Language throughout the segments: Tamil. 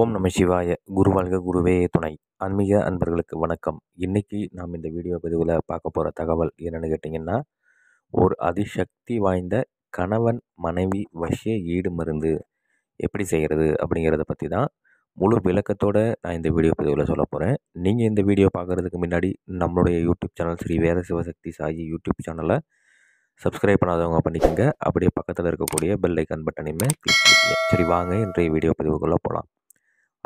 ஓம் நம சிவாய குருவாழ்க குருவே துணை ஆன்மீக அன்பர்களுக்கு வணக்கம் இன்றைக்கி நாம் இந்த வீடியோ பதிவில் பார்க்க போகிற தகவல் என்னென்னு கேட்டிங்கன்னா ஒரு அதிசக்தி வாய்ந்த கணவன் மனைவி வசிய ஈடு மருந்து எப்படி செய்கிறது அப்படிங்கிறத பற்றி தான் முழு விளக்கத்தோடு நான் இந்த வீடியோ பதிவில் சொல்ல போகிறேன் நீங்கள் இந்த வீடியோ பார்க்குறதுக்கு முன்னாடி நம்மளுடைய YouTube channel Shri Veda Sivasakthi Sai YouTube சேனலை சப்ஸ்கிரைப் பண்ணாதவங்க பண்ணிக்கோங்க அப்படியே பக்கத்தில் இருக்கக்கூடிய பெல் ஐக்கான் பட்டனையுமே கிளிக் பண்ணிக்கோங்க சரி வாங்க இன்றைய வீடியோ பதிவுக்குள்ளே போகலாம்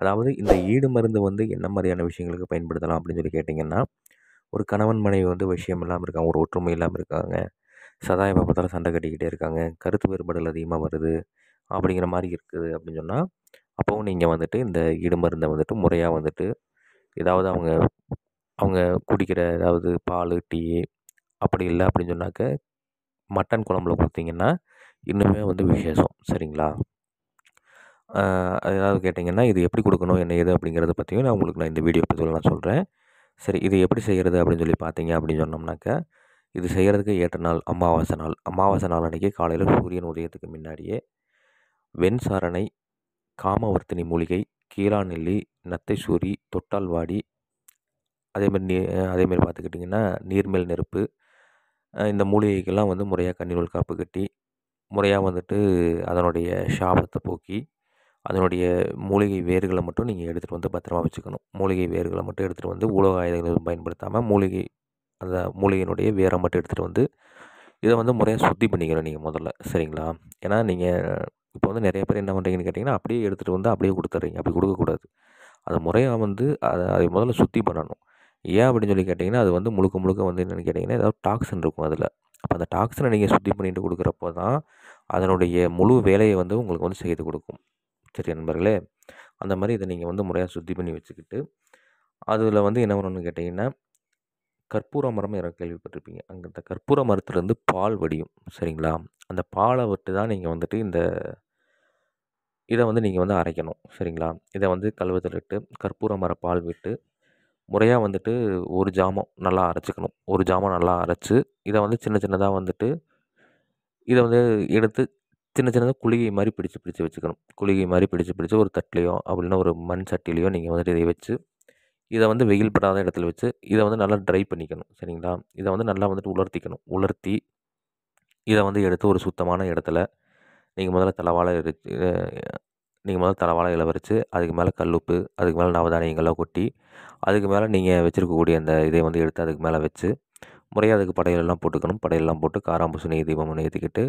அதாவது இந்த ஈடு மருந்து வந்து என்ன மாதிரியான விஷயங்களுக்கு பயன்படுத்தலாம் அப்படின்னு சொல்லி கேட்டிங்கன்னா ஒரு கணவன் மனைவி வந்து விஷயம் இல்லாமல் இருக்காங்க ஒரு ஒற்றுமை இல்லாமல் இருக்காங்க சதாய எப்போ சண்டை கட்டிக்கிட்டே இருக்காங்க கருத்து வேறுபாடுகள் அதிகமாக வருது அப்படிங்கிற மாதிரி இருக்குது அப்படின்னு சொன்னால் அப்போவும் நீங்கள் வந்துட்டு இந்த ஈடு மருந்தை வந்துட்டு முறையாக வந்துட்டு ஏதாவது அவங்க அவங்க குடிக்கிற ஏதாவது பால் டீ அப்படி இல்லை அப்படின்னு சொன்னாக்க மட்டன் குழம்புல கொடுத்தீங்கன்னா இன்னுமே வந்து விசேஷம் சரிங்களா அதாவது கேட்டிங்கன்னா இது எப்படி கொடுக்கணும் என்ன ஏது அப்படிங்கிறத பற்றியும் நான் உங்களுக்கு நான் இந்த வீடியோ பதிவில் நான் சொல்கிறேன் சரி இது எப்படி செய்கிறது அப்படின்னு சொல்லி பார்த்தீங்க அப்படின்னு சொன்னோம்னாக்கா இது செய்கிறதுக்கு ஏற்ற நாள் அமாவாசை நாள் அமாவாசை நாள் அன்றைக்கி காலையில் சூரியன் உதயத்துக்கு முன்னாடியே வெண் சாரணை காமவர்த்தினி மூலிகை கீழாநெல்லி நத்தை சூரி தொட்டால்வாடி அதேமாரி நீ அதேமாரி பார்த்துக்கிட்டிங்கன்னா நீர்மேல் நெருப்பு இந்த மூலிகைக்கெல்லாம் வந்து முறையாக கண்ணிநூல் காப்பு கட்டி முறையாக வந்துட்டு அதனுடைய சாபத்தை போக்கி அதனுடைய மூலிகை வேர்களை மட்டும் நீங்கள் எடுத்துகிட்டு வந்து பத்திரமா வச்சுக்கணும் மூலிகை வேர்களை மட்டும் எடுத்துகிட்டு வந்து உலோக ஆயுதங்கள் பயன்படுத்தாமல் மூலிகை அந்த மூலிகையினுடைய வேரை மட்டும் எடுத்துகிட்டு வந்து இதை வந்து முறையாக சுத்தி பண்ணிக்கணும் நீங்கள் முதல்ல சரிங்களா ஏன்னா நீங்கள் இப்போ வந்து நிறைய பேர் என்ன பண்ணுறீங்கன்னு கேட்டிங்கன்னா அப்படியே எடுத்துகிட்டு வந்து அப்படியே கொடுத்துட்றீங்க அப்படி கொடுக்கக்கூடாது அது முறையாக வந்து அதை அதை முதல்ல சுத்தி பண்ணணும் ஏன் அப்படின்னு சொல்லி கேட்டிங்கன்னா அது வந்து முழுக்க முழுக்க வந்து என்னென்னு கேட்டிங்கன்னா ஏதாவது டாக்ஸின் இருக்கும் அதில் அப்போ அந்த டாக்ஸனை நீங்கள் சுத்தி பண்ணிட்டு கொடுக்குறப்போ தான் அதனுடைய முழு வேலையை வந்து உங்களுக்கு வந்து செய்து கொடுக்கும் சரி நண்பர்களே அந்த மாதிரி இதை நீங்கள் வந்து முறையாக சுத்தி பண்ணி வச்சுக்கிட்டு அதில் வந்து என்ன பண்ணணும்னு கேட்டிங்கன்னா கற்பூர மரம் யாரோ கேள்விப்பட்டிருப்பீங்க அங்கே இந்த கற்பூர மரத்துலேருந்து பால் வடியும் சரிங்களா அந்த பாலை விட்டு தான் நீங்கள் வந்துட்டு இந்த இதை வந்து நீங்கள் வந்து அரைக்கணும் சரிங்களா இதை வந்து விட்டு கற்பூர மர பால் விட்டு முறையாக வந்துட்டு ஒரு ஜாமம் நல்லா அரைச்சிக்கணும் ஒரு ஜாமம் நல்லா அரைச்சி இதை வந்து சின்ன சின்னதாக வந்துட்டு இதை வந்து எடுத்து சின்ன சின்னதாக குளிகை மாதிரி பிடிச்சு பிடிச்சு வச்சுக்கணும் குளிகை மாதிரி பிடிச்சு பிடிச்சு ஒரு தட்டிலையோ அப்படின்னா ஒரு மண் சட்டிலையோ நீங்கள் வந்துட்டு இதை வச்சு இதை வந்து வெயில் படாத இடத்துல வச்சு இதை வந்து நல்லா ட்ரை பண்ணிக்கணும் சரிங்களா இதை வந்து நல்லா வந்துட்டு உலர்த்திக்கணும் உலர்த்தி இதை வந்து எடுத்து ஒரு சுத்தமான இடத்துல நீங்கள் முதல்ல தலைவாழை எரிச்சு நீங்கள் முதல்ல தலைவாழை இளவரிச்சு அதுக்கு மேலே கல்லுப்பு அதுக்கு மேலே நவதானியங்கள்லாம் கொட்டி அதுக்கு மேலே நீங்கள் வச்சுருக்கக்கூடிய அந்த இதை வந்து எடுத்து அதுக்கு மேலே வச்சு முறையாக அதுக்கு படையலெல்லாம் போட்டுக்கணும் படையெல்லாம் போட்டு காராம்பு நெய் தீபம் ஏற்றிக்கிட்டு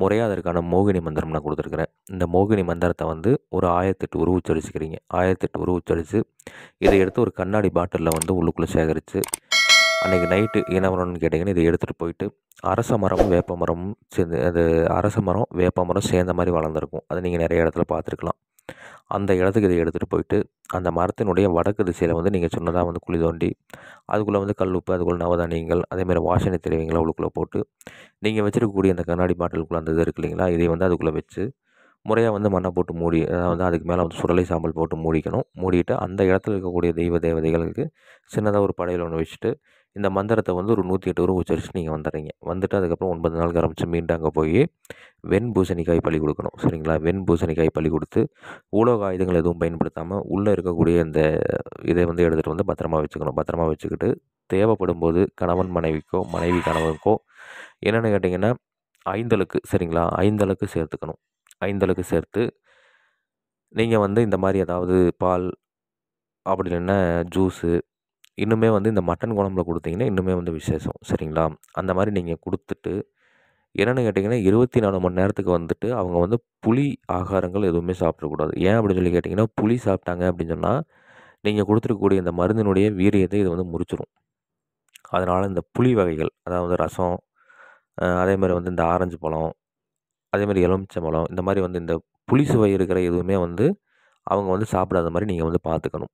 முறையாக அதற்கான மோகினி மந்திரம் நான் கொடுத்துருக்குறேன் இந்த மோகினி மந்திரத்தை வந்து ஒரு ஆயிரத்தெட்டு உரு ஆயிரத்தெட்டு உரு இதை எடுத்து ஒரு கண்ணாடி பாட்டிலில் வந்து உள்ளுக்குள்ளே சேகரித்து அன்றைக்கி நைட்டு என்ன வரணும்னு கேட்டிங்கன்னா இதை எடுத்துகிட்டு போயிட்டு அரச மரமும் வேப்ப மரமும் சேர்ந்து அது அரச மரம் வேப்ப மரம் சேர்ந்த மாதிரி வளர்ந்துருக்கும் அது நீங்கள் நிறைய இடத்துல பார்த்துருக்கலாம் அந்த இடத்துக்கு இதை எடுத்துகிட்டு போயிட்டு அந்த மரத்தினுடைய வடக்கு திசையில் வந்து நீங்கள் சொன்னதாக வந்து குழி தோண்டி அதுக்குள்ளே வந்து கல் உப்பு அதுக்குள்ளே நவதானியங்கள் அதேமாதிரி வாசனை தெரிவிங்களை உள்ளுக்குள்ளே போட்டு நீங்கள் வச்சுருக்கக்கூடிய அந்த கண்ணாடி பாட்டிலுக்குள்ளே அந்த இது இருக்கு இல்லைங்களா இதை வந்து அதுக்குள்ளே வச்சு முறையாக வந்து மண்ணை போட்டு மூடி அதாவது வந்து அதுக்கு மேலே வந்து சுடலை சாம்பல் போட்டு மூடிக்கணும் மூடிட்டு அந்த இடத்துல இருக்கக்கூடிய தெய்வ தேவதைகளுக்கு சின்னதாக ஒரு படையில் ஒன்று வச்சுட்டு இந்த மந்திரத்தை வந்து ஒரு நூற்றி எட்டு ரூபா உச்சரிச்சு நீங்கள் வந்துடுறீங்க வந்துட்டு அதுக்கப்புறம் ஒன்பது நாள் ஆரம்பித்து மீண்டும் அங்கே போய் வெண் பூசணிக்காய் பழி கொடுக்கணும் சரிங்களா வெண் பூசணிக்காய் பழி கொடுத்து உலோக ஆயுதங்கள் எதுவும் பயன்படுத்தாமல் உள்ளே இருக்கக்கூடிய இந்த இதை வந்து எடுத்துகிட்டு வந்து பத்திரமாக வச்சுக்கணும் பத்திரமாக வச்சுக்கிட்டு தேவைப்படும் போது கணவன் மனைவிக்கோ மனைவி கணவனுக்கோ என்னென்னு கேட்டிங்கன்னா ஐந்தலுக்கு சரிங்களா ஐந்தலுக்கு சேர்த்துக்கணும் ஐந்தலுக்கு சேர்த்து நீங்கள் வந்து இந்த மாதிரி ஏதாவது பால் அப்படி இல்லைன்னா ஜூஸு இன்னுமே வந்து இந்த மட்டன் குழம்புல கொடுத்தீங்கன்னா இன்னுமே வந்து விசேஷம் சரிங்களா அந்த மாதிரி நீங்கள் கொடுத்துட்டு என்னென்னு கேட்டிங்கன்னா இருபத்தி நாலு மணி நேரத்துக்கு வந்துட்டு அவங்க வந்து புளி ஆகாரங்கள் எதுவுமே சாப்பிடக்கூடாது ஏன் அப்படின்னு சொல்லி கேட்டிங்கன்னா புளி சாப்பிட்டாங்க அப்படின்னு சொன்னால் நீங்கள் கொடுத்துருக்கக்கூடிய இந்த மருந்தினுடைய வீரியத்தை இது வந்து முறிச்சிடும் அதனால் இந்த புளி வகைகள் அதாவது ரசம் அதே மாதிரி வந்து இந்த ஆரஞ்சு பழம் அதே மாதிரி பழம் இந்த மாதிரி வந்து இந்த புளி சுவை இருக்கிற எதுவுமே வந்து அவங்க வந்து சாப்பிடாத மாதிரி நீங்கள் வந்து பார்த்துக்கணும்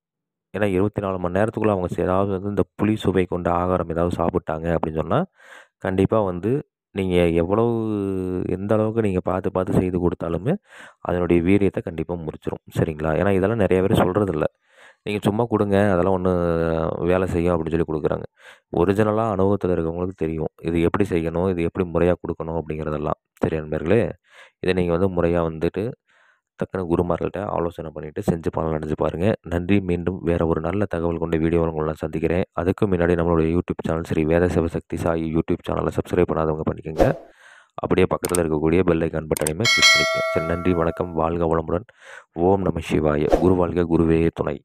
ஏன்னா இருபத்தி நாலு மணி நேரத்துக்குள்ளே அவங்க ஏதாவது வந்து இந்த புளி சுவை கொண்ட ஆகாரம் ஏதாவது சாப்பிட்டாங்க அப்படின்னு சொன்னால் கண்டிப்பாக வந்து நீங்கள் எவ்வளவு எந்த அளவுக்கு நீங்கள் பார்த்து பார்த்து செய்து கொடுத்தாலுமே அதனுடைய வீரியத்தை கண்டிப்பாக முடிச்சிடும் சரிங்களா ஏன்னா இதெல்லாம் நிறைய பேர் சொல்கிறதில்ல நீங்கள் சும்மா கொடுங்க அதெல்லாம் ஒன்று வேலை செய்யும் அப்படின்னு சொல்லி கொடுக்குறாங்க ஒரிஜினலாக அனுபவத்தில் இருக்கவங்களுக்கு தெரியும் இது எப்படி செய்யணும் இது எப்படி முறையாக கொடுக்கணும் அப்படிங்கிறதெல்லாம் சரி நண்பர்களே இதை நீங்கள் வந்து முறையாக வந்துட்டு டக்குனு குருமார்கள்ட்ட ஆலோசனை பண்ணிவிட்டு செஞ்சு பலன் அடைஞ்சு பாருங்கள் நன்றி மீண்டும் வேறு ஒரு நல்ல தகவல் கொண்ட வீடியோ உங்களை சந்திக்கிறேன் அதுக்கு முன்னாடி நம்மளோட YouTube channel Shri Veda Sivasakthi Sai YouTube சேனலை சப்ஸ்கிரைப் பண்ணாதவங்க பண்ணிக்கோங்க அப்படியே பக்கத்தில் இருக்கக்கூடிய பெல் ஐக்கான் பட்டனையுமே கிளிக் பண்ணிக்கோங்க சரி நன்றி வணக்கம் வாழ்க வளமுடன் ஓம் நம சிவாய குரு வாழ்க குருவே துணை